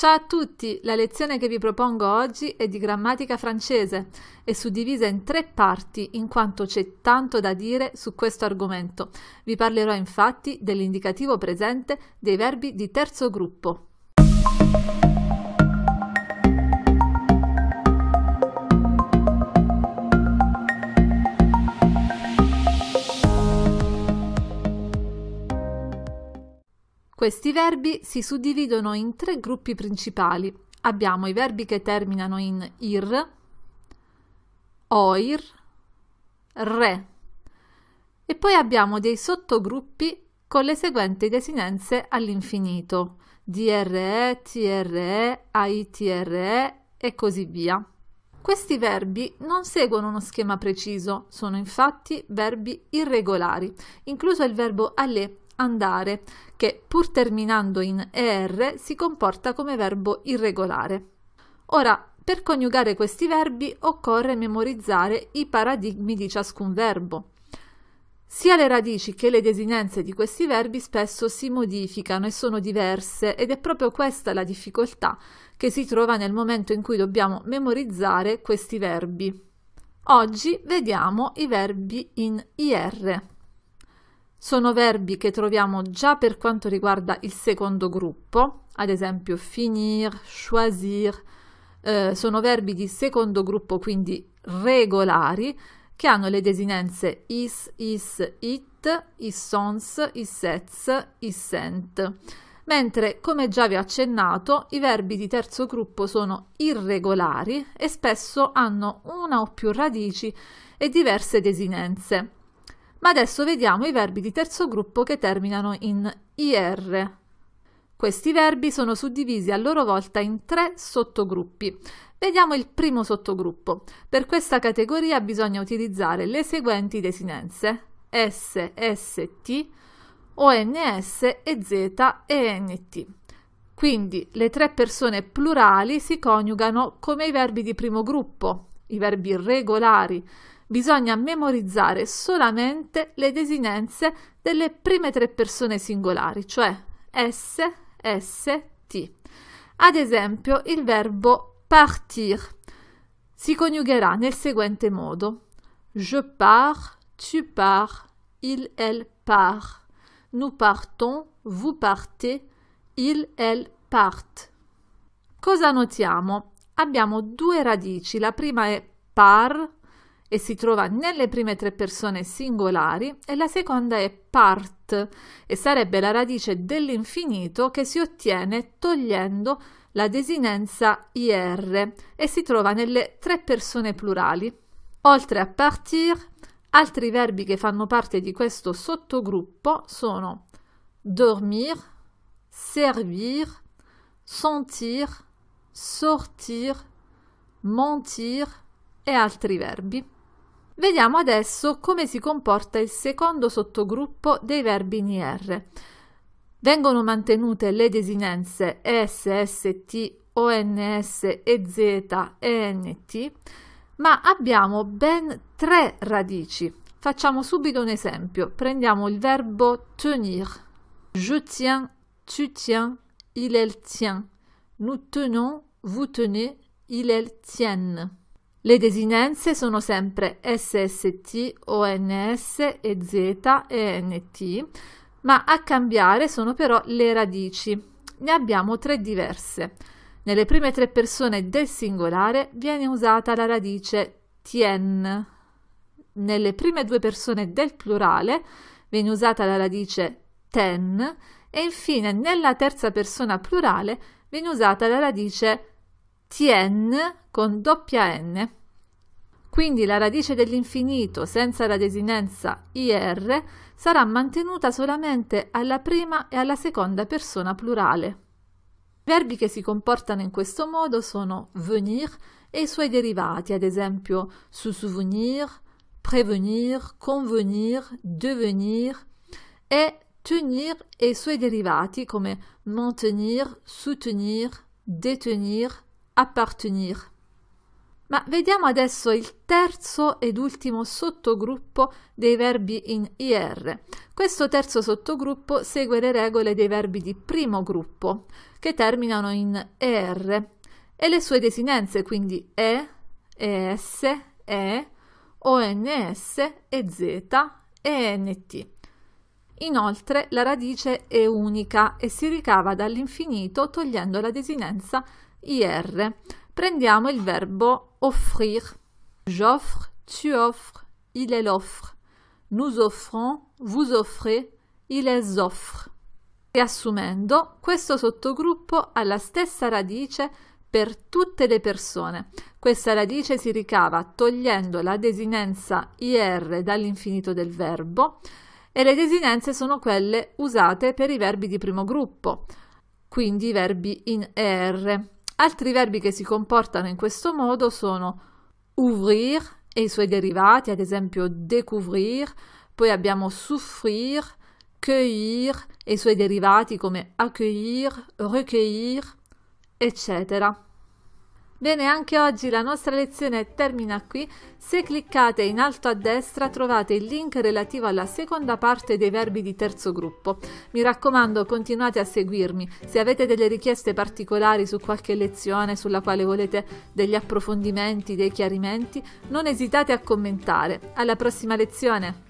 Ciao a tutti! La lezione che vi propongo oggi è di grammatica francese è suddivisa in tre parti in quanto c'è tanto da dire su questo argomento. Vi parlerò infatti dell'indicativo presente dei verbi di terzo gruppo. Questi verbi si suddividono in tre gruppi principali. Abbiamo i verbi che terminano in ir, oir, re e poi abbiamo dei sottogruppi con le seguenti desinenze all'infinito DRE, TRE, AITRE e così via. Questi verbi non seguono uno schema preciso, sono infatti verbi irregolari, incluso il verbo alle andare, che pur terminando in er si comporta come verbo irregolare. Ora, per coniugare questi verbi occorre memorizzare i paradigmi di ciascun verbo. Sia le radici che le desinenze di questi verbi spesso si modificano e sono diverse ed è proprio questa la difficoltà che si trova nel momento in cui dobbiamo memorizzare questi verbi. Oggi vediamo i verbi in IR. Er sono verbi che troviamo già per quanto riguarda il secondo gruppo, ad esempio finir, choisir, eh, sono verbi di secondo gruppo, quindi regolari, che hanno le desinenze is, is, it, issons, issets, issent. Mentre, come già vi ho accennato, i verbi di terzo gruppo sono irregolari e spesso hanno una o più radici e diverse desinenze. Ma adesso vediamo i verbi di terzo gruppo che terminano in IR. Questi verbi sono suddivisi a loro volta in tre sottogruppi. Vediamo il primo sottogruppo. Per questa categoria bisogna utilizzare le seguenti desinenze S, S, SST, ONS e Z, E, N, T. Quindi le tre persone plurali si coniugano come i verbi di primo gruppo, i verbi regolari bisogna memorizzare solamente le desinenze delle prime tre persone singolari, cioè S, S, T. Ad esempio, il verbo partir si coniugherà nel seguente modo. Je pars, tu pars, il, elle part. Nous partons, vous partez, il, elle part. Cosa notiamo? Abbiamo due radici, la prima è par e si trova nelle prime tre persone singolari e la seconda è part e sarebbe la radice dell'infinito che si ottiene togliendo la desinenza IR e si trova nelle tre persone plurali. Oltre a partir, altri verbi che fanno parte di questo sottogruppo sono dormir, servir, sentir, sortir, mentir e altri verbi. Vediamo adesso come si comporta il secondo sottogruppo dei verbi in IR. Vengono mantenute le desinenze S, S, S, T, O, N, E, Z, E, N, T, ma abbiamo ben tre radici. Facciamo subito un esempio. Prendiamo il verbo tenir. Je tiens, tu tiens, il, elle tient. Nous tenons, vous tenez, il, elle tienne. Le desinenze sono sempre SST, ONS e Z e NT, ma a cambiare sono però le radici. Ne abbiamo tre diverse. Nelle prime tre persone del singolare viene usata la radice tien. Nelle prime due persone del plurale viene usata la radice ten e infine nella terza persona plurale viene usata la radice tien con doppia n quindi la radice dell'infinito senza la desinenza IR sarà mantenuta solamente alla prima e alla seconda persona plurale. I verbi che si comportano in questo modo sono venir e i suoi derivati, ad esempio se souvenir, prévenir, convenir, devenir e tenir e i suoi derivati come maintenir, soutenir, détenir, appartenir. Ma vediamo adesso il terzo ed ultimo sottogruppo dei verbi in IR. Questo terzo sottogruppo segue le regole dei verbi di primo gruppo, che terminano in ER, e le sue desinenze, quindi E, ES, E, ONS, EZ, ENT. Inoltre la radice è unica e si ricava dall'infinito togliendo la desinenza IR. Prendiamo il verbo offrir. J'offre, tu offres, il elle l'offre. Nous offrons, vous offrez, il les offre. Riassumendo, questo sottogruppo ha la stessa radice per tutte le persone. Questa radice si ricava togliendo la desinenza IR dall'infinito del verbo e le desinenze sono quelle usate per i verbi di primo gruppo, quindi i verbi in ER. Altri verbi che si comportano in questo modo sono ouvrir e i suoi derivati, ad esempio découvrir, poi abbiamo souffrir, cueillir e i suoi derivati come accueillir, recueillir, eccetera. Bene, anche oggi la nostra lezione termina qui. Se cliccate in alto a destra trovate il link relativo alla seconda parte dei verbi di terzo gruppo. Mi raccomando, continuate a seguirmi. Se avete delle richieste particolari su qualche lezione sulla quale volete degli approfondimenti, dei chiarimenti, non esitate a commentare. Alla prossima lezione!